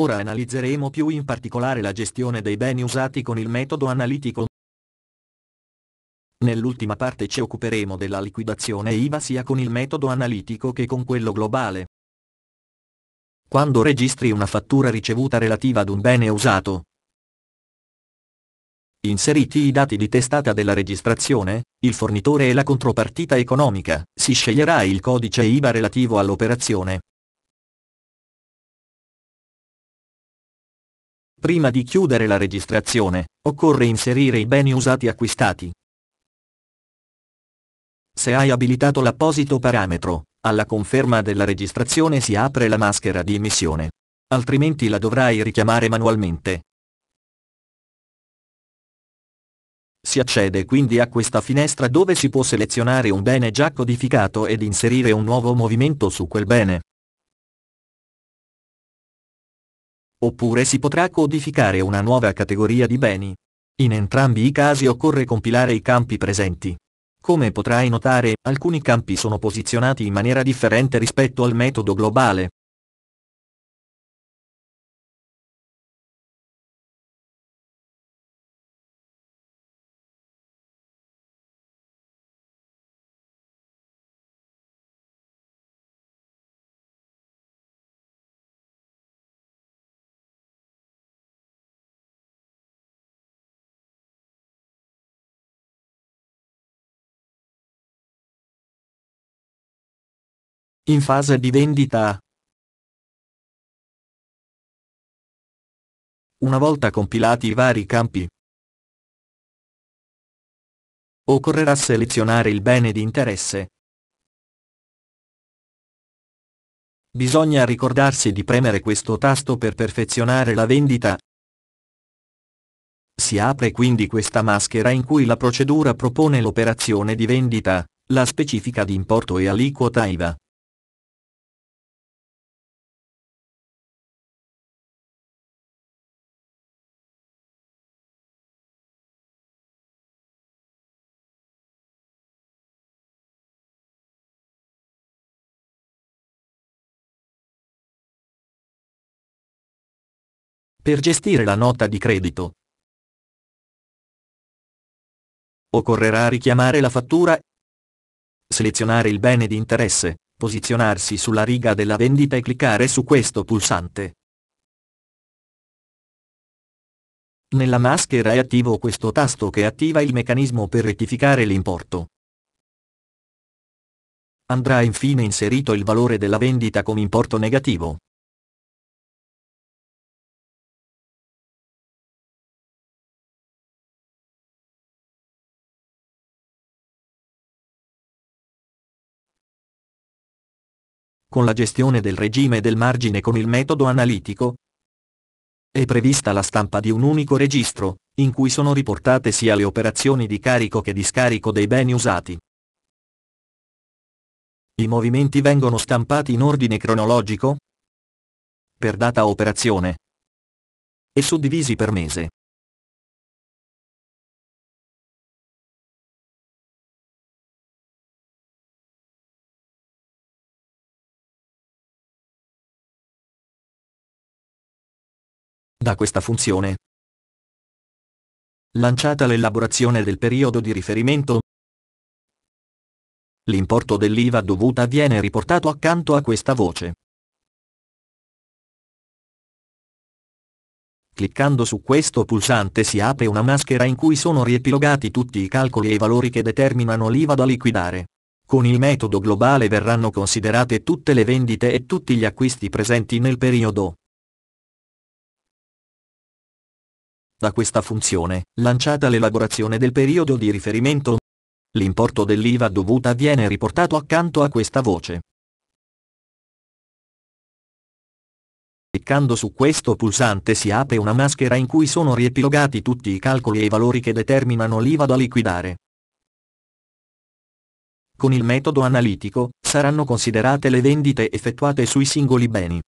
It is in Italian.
Ora analizzeremo più in particolare la gestione dei beni usati con il metodo analitico. Nell'ultima parte ci occuperemo della liquidazione IVA sia con il metodo analitico che con quello globale. Quando registri una fattura ricevuta relativa ad un bene usato, inseriti i dati di testata della registrazione, il fornitore e la contropartita economica, si sceglierà il codice IVA relativo all'operazione, Prima di chiudere la registrazione, occorre inserire i beni usati acquistati. Se hai abilitato l'apposito parametro, alla conferma della registrazione si apre la maschera di emissione. Altrimenti la dovrai richiamare manualmente. Si accede quindi a questa finestra dove si può selezionare un bene già codificato ed inserire un nuovo movimento su quel bene. Oppure si potrà codificare una nuova categoria di beni. In entrambi i casi occorre compilare i campi presenti. Come potrai notare, alcuni campi sono posizionati in maniera differente rispetto al metodo globale, in fase di vendita. Una volta compilati i vari campi, occorrerà selezionare il bene di interesse. Bisogna ricordarsi di premere questo tasto per perfezionare la vendita. Si apre quindi questa maschera in cui la procedura propone l'operazione di vendita, la specifica di importo e aliquota IVA. per gestire la nota di credito. Occorrerà richiamare la fattura, selezionare il bene di interesse, posizionarsi sulla riga della vendita e cliccare su questo pulsante. Nella maschera è attivo questo tasto che attiva il meccanismo per rettificare l'importo. Andrà infine inserito il valore della vendita con importo negativo. con la gestione del regime e del margine con il metodo analitico. È prevista la stampa di un unico registro, in cui sono riportate sia le operazioni di carico che di scarico dei beni usati. I movimenti vengono stampati in ordine cronologico per data operazione e suddivisi per mese. da questa funzione. Lanciata l'elaborazione del periodo di riferimento, l'importo dell'IVA dovuta viene riportato accanto a questa voce. Cliccando su questo pulsante si apre una maschera in cui sono riepilogati tutti i calcoli e i valori che determinano l'IVA da liquidare. Con il metodo globale verranno considerate tutte le vendite e tutti gli acquisti presenti nel periodo. Da questa funzione, lanciata l'elaborazione del periodo di riferimento, l'importo dell'IVA dovuta viene riportato accanto a questa voce. Cliccando su questo pulsante si apre una maschera in cui sono riepilogati tutti i calcoli e i valori che determinano l'IVA da liquidare. Con il metodo analitico, saranno considerate le vendite effettuate sui singoli beni.